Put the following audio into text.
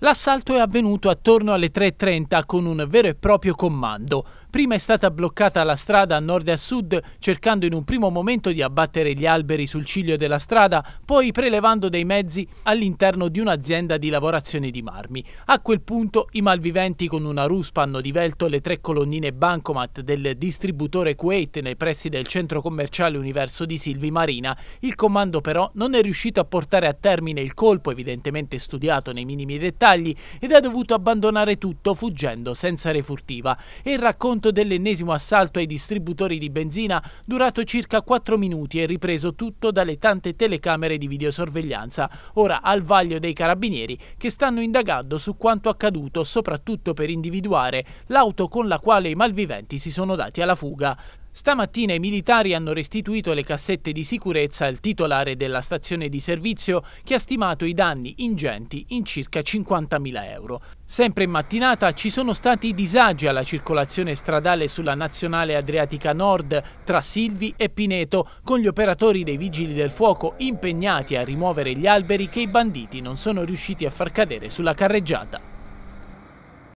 L'assalto è avvenuto attorno alle 3.30 con un vero e proprio comando. Prima è stata bloccata la strada a nord e a sud, cercando in un primo momento di abbattere gli alberi sul ciglio della strada, poi prelevando dei mezzi all'interno di un'azienda di lavorazione di marmi. A quel punto i malviventi con una ruspa hanno divelto le tre colonnine bancomat del distributore Kuwait nei pressi del centro commerciale Universo di Silvi Marina. Il comando però non è riuscito a portare a termine il colpo, evidentemente studiato nei minimi dettagli, dettagli ed ha dovuto abbandonare tutto fuggendo senza refurtiva. E il racconto dell'ennesimo assalto ai distributori di benzina durato circa 4 minuti e ripreso tutto dalle tante telecamere di videosorveglianza, ora al vaglio dei carabinieri che stanno indagando su quanto accaduto soprattutto per individuare l'auto con la quale i malviventi si sono dati alla fuga. Stamattina i militari hanno restituito le cassette di sicurezza al titolare della stazione di servizio che ha stimato i danni ingenti in circa 50.000 euro. Sempre in mattinata ci sono stati disagi alla circolazione stradale sulla Nazionale Adriatica Nord tra Silvi e Pineto, con gli operatori dei Vigili del Fuoco impegnati a rimuovere gli alberi che i banditi non sono riusciti a far cadere sulla carreggiata.